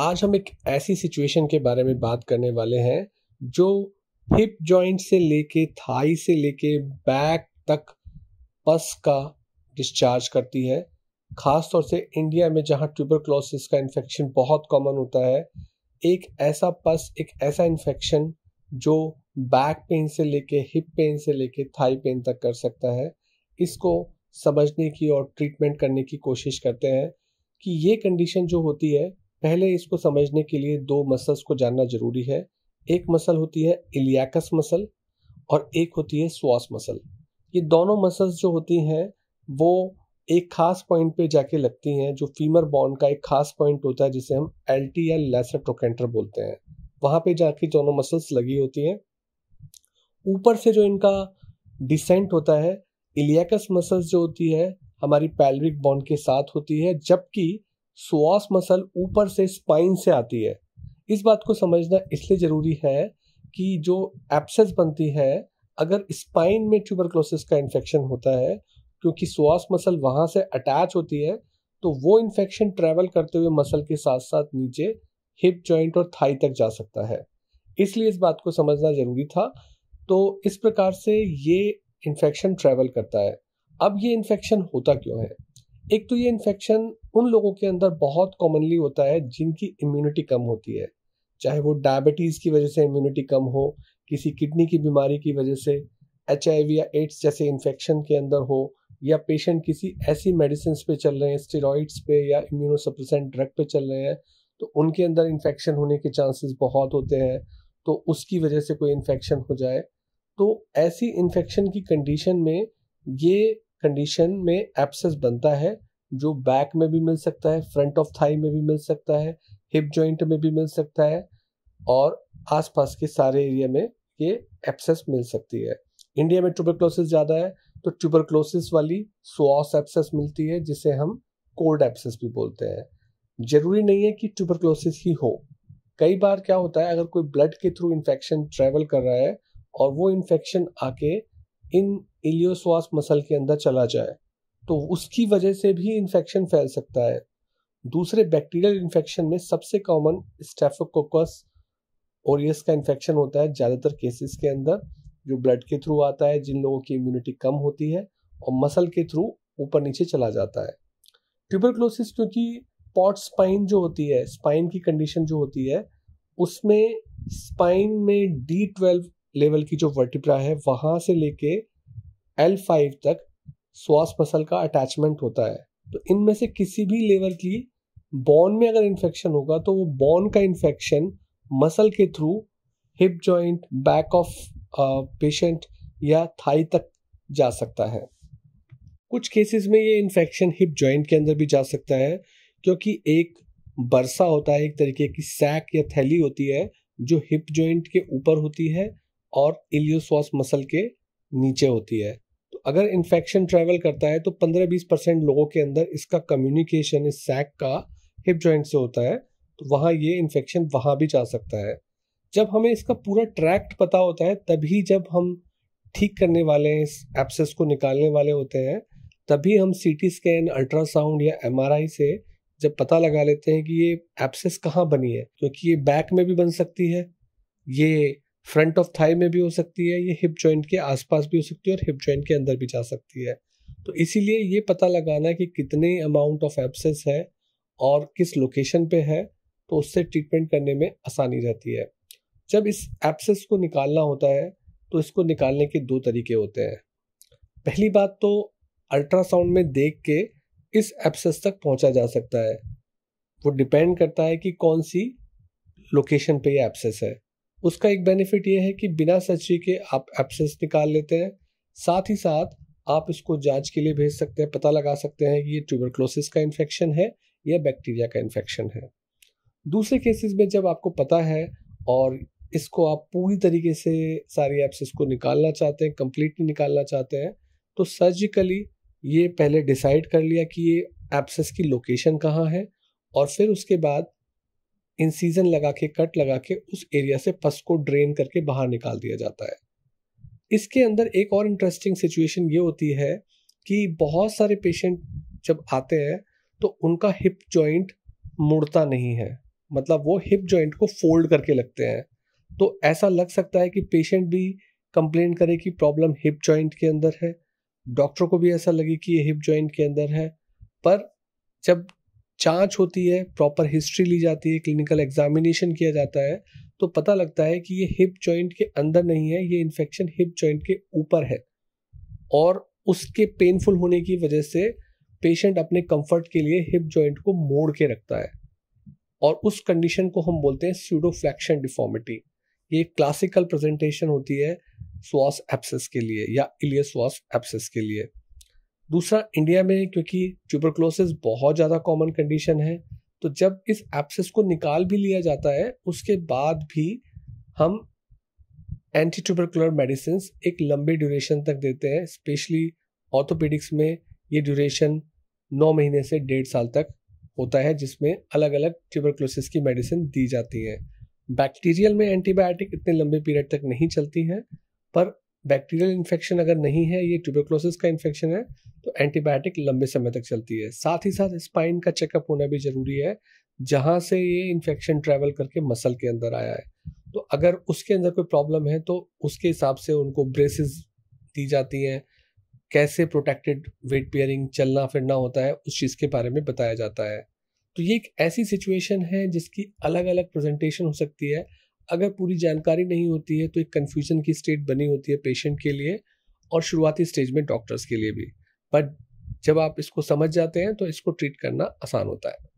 आज हम एक ऐसी सिचुएशन के बारे में बात करने वाले हैं जो हिप जॉइंट से लेके थाई से लेके बैक तक पस का डिस्चार्ज करती है खास तौर से इंडिया में जहाँ ट्यूबरक्लोसिस का इन्फेक्शन बहुत कॉमन होता है एक ऐसा पस एक ऐसा इन्फेक्शन जो बैक पेन से लेके हिप पेन से लेके थाई पेन तक कर सकता है इसको समझने की और ट्रीटमेंट करने की कोशिश करते हैं कि ये कंडीशन जो होती है पहले इसको समझने के लिए दो मसल्स को जानना जरूरी है एक मसल होती है इलियाकस मसल और एक होती है स्वास मसल ये दोनों मसल्स जो होती हैं वो एक खास पॉइंट पे जाके लगती हैं जो फीमर बॉन्ड का एक खास पॉइंट होता है जिसे हम एल टी या लेसर ट्रोकेंटर बोलते हैं वहाँ पे जाके दोनों मसल्स लगी होती हैं ऊपर से जो इनका डिसेंट होता है इलियाकस मसल्स जो होती है हमारी पैल्विक बॉन्ड के साथ होती है जबकि सुआस मसल ऊपर से स्पाइन से आती है इस बात को समझना इसलिए ज़रूरी है कि जो एप्सेस बनती है अगर स्पाइन में ट्यूबरक्लोसिस का इन्फेक्शन होता है क्योंकि स्वास मसल वहाँ से अटैच होती है तो वो इन्फेक्शन ट्रेवल करते हुए मसल के साथ साथ नीचे हिप जॉइंट और थाई तक जा सकता है इसलिए इस बात को समझना ज़रूरी था तो इस प्रकार से ये इन्फेक्शन ट्रेवल करता है अब ये इन्फेक्शन होता क्यों है एक तो ये इन्फेक्शन उन लोगों के अंदर बहुत कॉमनली होता है जिनकी इम्यूनिटी कम होती है चाहे वो डायबिटीज़ की वजह से इम्यूनिटी कम हो किसी किडनी की बीमारी की वजह से एच या एड्स जैसे इन्फेक्शन के अंदर हो या पेशेंट किसी ऐसी मेडिसिन पे चल रहे हैं स्टेरॉइड्स पे या इम्यूनोसप्रेसेंट ड्रग पे चल रहे हैं तो उनके अंदर इन्फेक्शन होने के चांसेस बहुत होते हैं तो उसकी वजह से कोई इन्फेक्शन हो जाए तो ऐसी इन्फेक्शन की कंडीशन में ये कंडीशन में एप्सेस बनता है जो बैक में भी मिल सकता है फ्रंट ऑफ थाई में भी मिल सकता है हिप जॉइंट में भी मिल सकता है और आसपास के सारे एरिया में ये एप्सेस मिल सकती है इंडिया में ट्यूबरक्लोसिस ज़्यादा है तो ट्यूबरक्लोसिस वाली सोस एप्सेस मिलती है जिसे हम कोल्ड एप्सेस भी बोलते हैं जरूरी नहीं है कि ट्यूबरक्लोसिस ही हो कई बार क्या होता है अगर कोई ब्लड के थ्रू इन्फेक्शन ट्रेवल कर रहा है और वो इन्फेक्शन आके इन इलियोसवास मसल के अंदर चला जाए तो उसकी वजह से भी इन्फेक्शन फैल सकता है दूसरे बैक्टीरियल इन्फेक्शन में सबसे कॉमन स्टेफोकोकस ओरियस का इन्फेक्शन होता है ज़्यादातर केसेस के अंदर जो ब्लड के थ्रू आता है जिन लोगों की इम्यूनिटी कम होती है और मसल के थ्रू ऊपर नीचे चला जाता है ट्यूबरक्लोसिस क्योंकि पॉट स्पाइन जो होती है स्पाइन की कंडीशन जो होती है उसमें स्पाइन में डी ट्वेल्व लेवल की जो वर्टिप्रा है वहाँ से लेके एल फाइव तक श्वास मसल का अटैचमेंट होता है तो इनमें से किसी भी लेवर की बॉन में अगर इन्फेक्शन होगा तो वो बॉन का इन्फेक्शन मसल के through hip joint back of patient या थाई तक जा सकता है कुछ केसेस में ये इन्फेक्शन हिप जॉइंट के अंदर भी जा सकता है क्योंकि एक बरसा होता है एक तरीके की सैक या थैली होती है जो हिप जॉइंट के ऊपर होती है और इलियोसॉस मसल के नीचे होती है अगर इन्फेक्शन ट्रैवल करता है तो 15-20 परसेंट लोगों के अंदर इसका कम्युनिकेशन इस सैक का हिप जॉइंट से होता है तो वहाँ ये इन्फेक्शन वहाँ भी जा सकता है जब हमें इसका पूरा ट्रैक्ट पता होता है तभी जब हम ठीक करने वाले इस एप्सेस को निकालने वाले होते हैं तभी हम सी टी स्कैन अल्ट्रासाउंड या एम से जब पता लगा लेते हैं कि ये एप्सेस कहाँ बनी है क्योंकि ये बैक में भी बन सकती है ये फ्रंट ऑफ थाई में भी हो सकती है ये हिप जॉइंट के आसपास भी हो सकती है और हिप जॉइंट के अंदर भी जा सकती है तो इसीलिए ये पता लगाना कि कितने अमाउंट ऑफ एब्सेस है और किस लोकेशन पे है तो उससे ट्रीटमेंट करने में आसानी रहती है जब इस एब्सेस को निकालना होता है तो इसको निकालने के दो तरीके होते हैं पहली बात तो अल्ट्रासाउंड में देख के इस एब्सेस तक पहुंचा जा सकता है वो डिपेंड करता है कि कौन सी लोकेशन पे ये एब्सेस है उसका एक बेनिफिट ये है कि बिना सर्जरी के आप एब्सेंस निकाल लेते हैं साथ ही साथ आप इसको जांच के लिए भेज सकते हैं पता लगा सकते हैं कि ये ट्यूबरक्लोसिस का इन्फेक्शन है या बैक्टीरिया का इन्फेक्शन है दूसरे केसेस में जब आपको पता है और इसको आप पूरी तरीके से सारी एप्सिस को निकालना चाहते हैं कम्प्लीटली निकालना चाहते हैं तो सर्जिकली ये पहले डिसाइड कर लिया कि ये एप्सिस की लोकेशन कहाँ है और फिर उसके बाद इंसीजन लगा के कट लगा के उस एरिया से पस को ड्रेन करके बाहर निकाल दिया जाता है इसके अंदर एक और इंटरेस्टिंग सिचुएशन ये होती है कि बहुत सारे पेशेंट जब आते हैं तो उनका हिप जॉइंट मुड़ता नहीं है मतलब वो हिप जॉइंट को फोल्ड करके लगते हैं तो ऐसा लग सकता है कि पेशेंट भी कंप्लेन करे कि प्रॉब्लम हिप जॉइंट के अंदर है डॉक्टर को भी ऐसा लगे कि ये हिप जॉइंट के अंदर है पर जब जांच होती है प्रॉपर हिस्ट्री ली जाती है क्लिनिकल एग्जामिनेशन किया जाता है तो पता लगता है कि ये हिप जॉइंट के अंदर नहीं है ये इन्फेक्शन हिप जॉइंट के ऊपर है और उसके पेनफुल होने की वजह से पेशेंट अपने कंफर्ट के लिए हिप जॉइंट को मोड़ के रखता है और उस कंडीशन को हम बोलते हैं स्यूडोफ्लैक्शन डिफॉर्मिटी ये क्लासिकल प्रेजेंटेशन होती है स्वास एप्सेस के लिए या इलियस स्वास एप्सेस के लिए दूसरा इंडिया में क्योंकि ट्यूबरक्लोसिस बहुत ज़्यादा कॉमन कंडीशन है तो जब इस एप्सिस को निकाल भी लिया जाता है उसके बाद भी हम एंटी ट्यूबरकुलर मेडिसिन एक लंबे ड्यूरेशन तक देते हैं स्पेशली ऑर्थोपेडिक्स में ये ड्यूरेशन नौ महीने से डेढ़ साल तक होता है जिसमें अलग अलग ट्यूबरकुलोसिस की मेडिसिन दी जाती है बैक्टीरियल में एंटीबायोटिक इतने लंबे पीरियड तक नहीं चलती हैं पर बैक्टीरियल इन्फेक्शन अगर नहीं है ये ट्यूबरक्लोसिस का इन्फेक्शन है तो एंटीबायोटिक लंबे समय तक चलती है साथ ही साथ स्पाइन का चेकअप होना भी ज़रूरी है जहाँ से ये इन्फेक्शन ट्रैवल करके मसल के अंदर आया है तो अगर उसके अंदर कोई प्रॉब्लम है तो उसके हिसाब से उनको ब्रेसिस दी जाती हैं कैसे प्रोटेक्टेड वेट पेयरिंग चलना फिरना होता है उस चीज़ के बारे में बताया जाता है तो ये एक ऐसी सिचुएशन है जिसकी अलग अलग प्रेजेंटेशन हो सकती है अगर पूरी जानकारी नहीं होती है तो एक कन्फ्यूजन की स्टेट बनी होती है पेशेंट के लिए और शुरुआती स्टेज में डॉक्टर्स के लिए भी बट जब आप इसको समझ जाते हैं तो इसको ट्रीट करना आसान होता है